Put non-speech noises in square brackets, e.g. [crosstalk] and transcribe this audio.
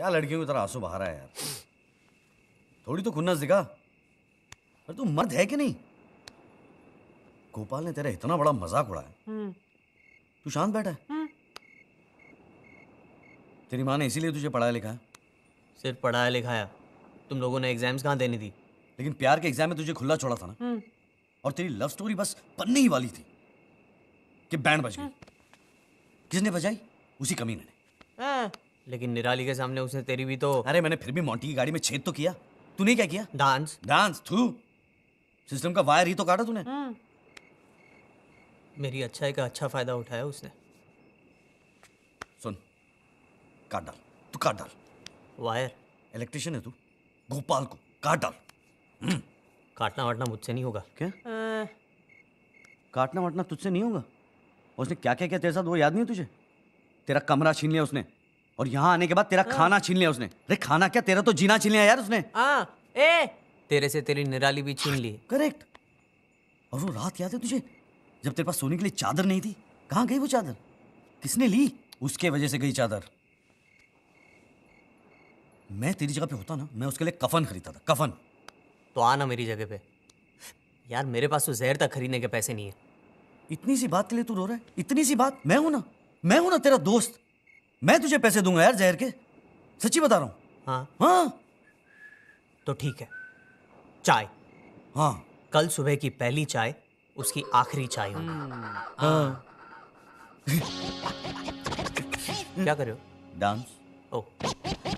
क्या लड़कियों की तरह आंसू बहा रहा है यार थोड़ी तो खुन्नस दिखा अरे तू मर्द है कि नहीं गोपाल ने तेरा इतना बड़ा मजाक उड़ाया हम्म। तू शांत बैठा है हम्म। तेरी माँ ने इसीलिए तुझे पढ़ाया लिखा है सिर्फ पढ़ाया लिखाया तुम लोगों ने एग्जाम्स कहाँ देनी थी लेकिन प्यार के एग्जाम में तुझे खुला छोड़ा था ना हम्म। और तेरी लव स्टोरी बस पन्ने ही वाली थी कि बैंड बज गई किसने बजाई उसी कमीने ने लेकिन निराली के सामने उसने तेरी भी तो अरे मैंने फिर भी मोंटी की गाड़ी में छेद तो किया तूने क्या किया डांस डांस थ्रू सिस्टम का वायर ही तो काटा तूने हम्म। मेरी अच्छाई का अच्छा फायदा उठाया उसने सुन काट डाल तू काट डाल वायर इलेक्ट्रिशियन है तू गोपाल को काट डाल हम्म। काटना वाटना मुझसे नहीं होगा क्या आ... काटना वाटना तुझसे नहीं होगा उसने क्या क्या क्या तेरे साथ वो याद नहीं तुझे तेरा कमरा छीन लिया उसने और यहाँ आने के बाद तेरा हाँ। खाना छीन लिया उसने अरे खाना क्या तेरा तो जीना छीन लिया यार उसने ए तेरे से तेरी निराली भी छीन ली करेक्ट और वो रात याद है तुझे जब तेरे पास सोने के लिए चादर नहीं थी कहाँ गई वो चादर किसने ली उसके वजह से गई चादर मैं तेरी जगह पे होता ना मैं उसके लिए कफन खरीदता था कफन तो आना मेरी जगह पे यार मेरे पास तो जहर तक खरीदने के पैसे नहीं है इतनी सी बात के लिए तू रो रहा है इतनी सी बात मैं हूं ना मैं हूं ना तेरा दोस्त मैं तुझे पैसे दूंगा यार जहर के सच्ची बता रहा हूं हाँ हाँ तो ठीक है चाय हाँ कल सुबह की पहली चाय उसकी आखिरी चाय होगी हाँ, हाँ। [laughs] क्या कर रहे हो डांस ओ